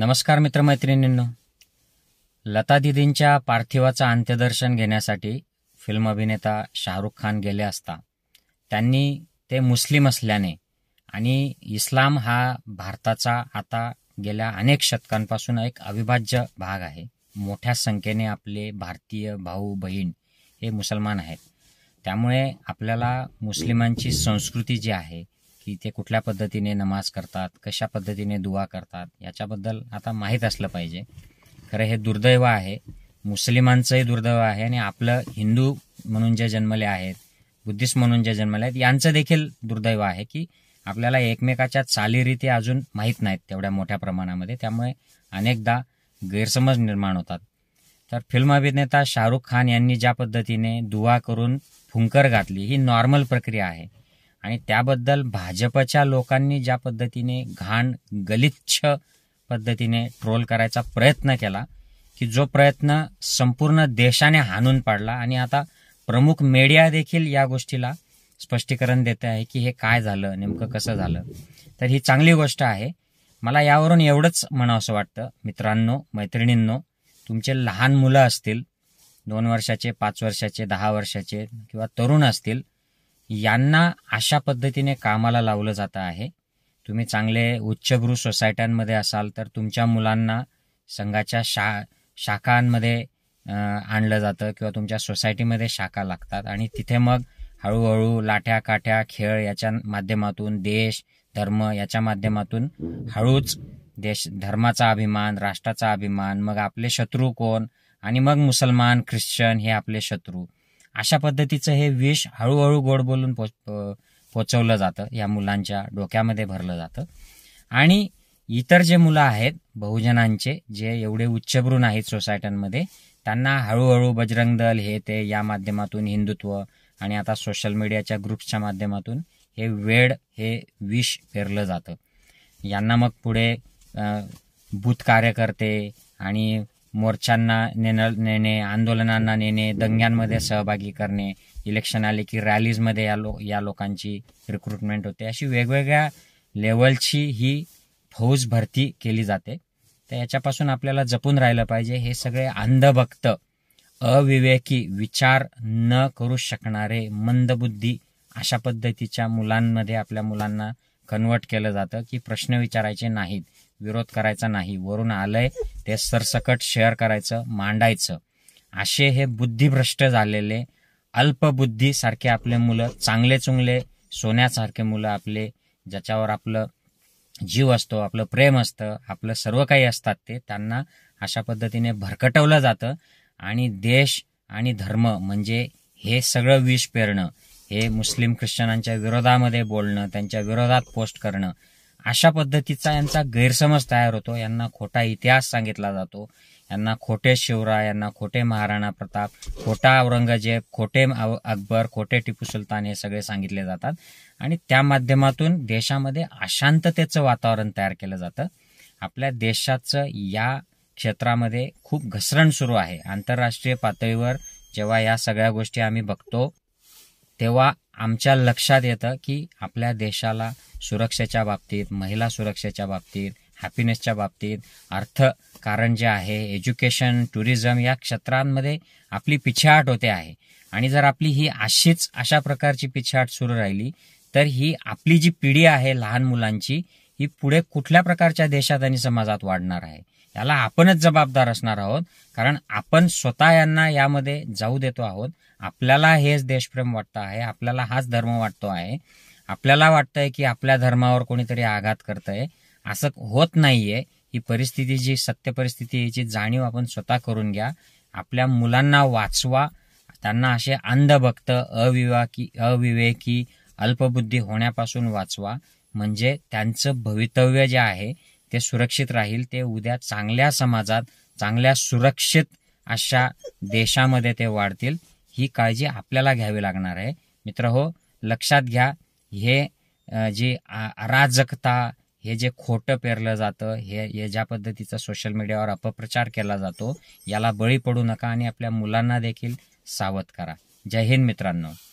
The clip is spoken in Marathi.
नमस्कार मित्रमैत्रिणींनो लता दिदींच्या पार्थिवाचं अंत्यदर्शन घेण्यासाठी फिल्म अभिनेता शाहरुख खान गेले असता त्यांनी ते मुस्लिम असल्याने आणि इस्लाम हा भारताचा आता गेल्या अनेक शतकांपासून एक अविभाज्य भाग आहे मोठ्या संख्येने आपले भारतीय भाऊ बहीण हे मुसलमान आहेत त्यामुळे आपल्याला मुस्लिमांची संस्कृती जी आहे की ते कुठल्या पद्धतीने नमाज करतात कशा पद्धतीने दुवा करतात याच्याबद्दल आता माहीत असलं पाहिजे खरं हे दुर्दैव आहे मुस्लिमांचंही दुर्दैव आहे आणि आपलं हिंदू म्हणून जे जन्मले आहेत बुद्धिस्ट म्हणून जे जन्मले आहेत यांचं देखील दुर्दैव आहे की आपल्याला एकमेकाच्या चालीरीती अजून माहीत नाहीत तेवढ्या मोठ्या प्रमाणामध्ये त्यामुळे अनेकदा गैरसमज निर्माण होतात तर फिल्म अभिनेता शाहरुख खान यांनी ज्या पद्धतीने दुवा करून फुंकर घातली ही नॉर्मल प्रक्रिया आहे आणि त्याबद्दल भाजपच्या लोकांनी ज्या पद्धतीने घाण गलिच्छ पद्धतीने ट्रोल करायचा प्रयत्न केला की जो प्रयत्न संपूर्ण देशाने हाणून पाडला आणि आता प्रमुख मीडिया देखील या गोष्टीला स्पष्टीकरण देते आहे की हे काय झालं नेमकं कसं झालं तर ही चांगली गोष्ट आहे मला यावरून एवढंच असं वाटतं मित्रांनो मैत्रिणींनो तुमचे लहान मुलं असतील दोन वर्षाचे पाच वर्षाचे दहा वर्षाचे किंवा तरुण असतील यांना अशा पद्धतीने कामाला लावलं जातं आहे तुम्ही चांगले उच्चभ्रू सोसायट्यांमध्ये असाल तर तुमच्या मुलांना संघाच्या शा शाखांमध्ये आणलं जातं किंवा तुमच्या सोसायटीमध्ये शाखा लागतात आणि तिथे मग हळूहळू लाट्या काठ्या खेळ याच्या माध्यमातून देश धर्म याच्या माध्यमातून हळूच देश धर्माचा अभिमान राष्ट्राचा अभिमान मग आपले शत्रू कोण आणि मग मुसलमान ख्रिश्चन हे आपले शत्रू अशा पद्धतीचं हे विष हळूहळू गोड बोलून पोच पोचवलं जातं या मुलांच्या डोक्यामध्ये भरलं जातं आणि इतर जे मुलं आहेत बहुजनांचे जे एवढे उच्चभ्रू आहेत सोसायट्यांमध्ये त्यांना हळूहळू बजरंग दल हे ते या माध्यमातून हिंदुत्व आणि आता सोशल मीडियाच्या ग्रुप्सच्या माध्यमातून हे वेड हे विष पेरलं जातं यांना मग पुढे बूथ कार्यकर्ते आणि मोर्चांना नेण नेणे आंदोलनांना नेणे दंग्यांमध्ये सहभागी करणे इलेक्शन आले की रॅलीजमध्ये या लो या लोकांची रिक्रुटमेंट होते अशी वेगवेगळ्या लेवलची ही फौज भरती केली जाते तर याच्यापासून आपल्याला जपून राहिलं पाहिजे हे सगळे अंधभक्त अविवेकी विचार न करू शकणारे मंदबुद्धी अशा पद्धतीच्या मुलांमध्ये आपल्या मुलांना कन्वर्ट केलं जातं की प्रश्न विचारायचे नाहीत विरोध करायचा नाही वरून आलंय ते सरसकट शेअर करायचं मांडायचं असे हे बुद्धिभ्रष्ट झालेले अल्पबुद्धी सारखे आपले मुलं चांगले चुंगले सोन्यासारखे मुलं आपले ज्याच्यावर आपलं जीव असतो आपलं प्रेम असतं आपलं सर्व काही असतात ते त्यांना अशा पद्धतीने भरकटवलं जातं आणि देश आणि धर्म म्हणजे हे सगळं विष पेरणं हे मुस्लिम ख्रिश्चनांच्या विरोधामध्ये बोलणं त्यांच्या विरोधात पोस्ट करणं अशा पद्धतीचा यांचा गैरसमज तयार होतो यांना खोटा इतिहास सांगितला जातो यांना खोटे शिवराय यांना खोटे महाराणा प्रताप खोटा औरंगजेब खोटे अकबर खोटे टिपू सुलतान हे सगळे सांगितले जातात आणि त्या माध्यमातून देशामध्ये अशांततेचं वातावरण तयार केलं जातं आपल्या देशाचं या क्षेत्रामध्ये खूप घसरण सुरू आहे आंतरराष्ट्रीय पातळीवर जेव्हा या सगळ्या गोष्टी आम्ही बघतो तेव्हा आमच्या लक्षात येतं की आपल्या देशाला सुरक्षेच्या बाबतीत महिला सुरक्षेच्या बाबतीत हॅपीनेसच्या बाबतीत अर्थकारण जे आहे एज्युकेशन टुरिझम या क्षेत्रांमध्ये आपली पिछेहाट होते आहे आणि जर आपली ही अशीच अशा प्रकारची पिछेहाट सुरू राहिली तर ही आपली जी पिढी आहे लहान मुलांची ही पुढे कुठल्या प्रकारच्या देशात आणि समाजात वाढणार आहे याला आपणच जबाबदार असणार आहोत कारण आपण स्वतः यांना यामध्ये जाऊ देतो आहोत आपल्याला हेच देशप्रेम वाटतं आहे आपल्याला हाच धर्म वाटतो आहे आपल्याला वाटतंय की आपल्या धर्मावर कोणीतरी आघात करतंय असं होत नाहीये ही परिस्थिती जी सत्य परिस्थिती याची जाणीव आपण स्वतः करून घ्या आपल्या मुलांना वाचवा त्यांना असे अंधभक्त अविवाकी अविवेकी अल्पबुद्धी होण्यापासून वाचवा म्हणजे त्यांचं भवितव्य जे आहे ते सुरक्षित राहील ते उद्या चांगल्या समाजात चांगल्या सुरक्षित अशा देशामध्ये ते वाढतील ही काळजी आपल्याला घ्यावी लागणार आहे मित्र हो लक्षात घ्या हे जी अराजकता हे जे खोटं पेरलं जातं हे हे ज्या पद्धतीचा सोशल मीडियावर अपप्रचार केला जातो याला बळी पडू नका आणि आपल्या मुलांना देखील सावध करा जय हिंद मित्रांनो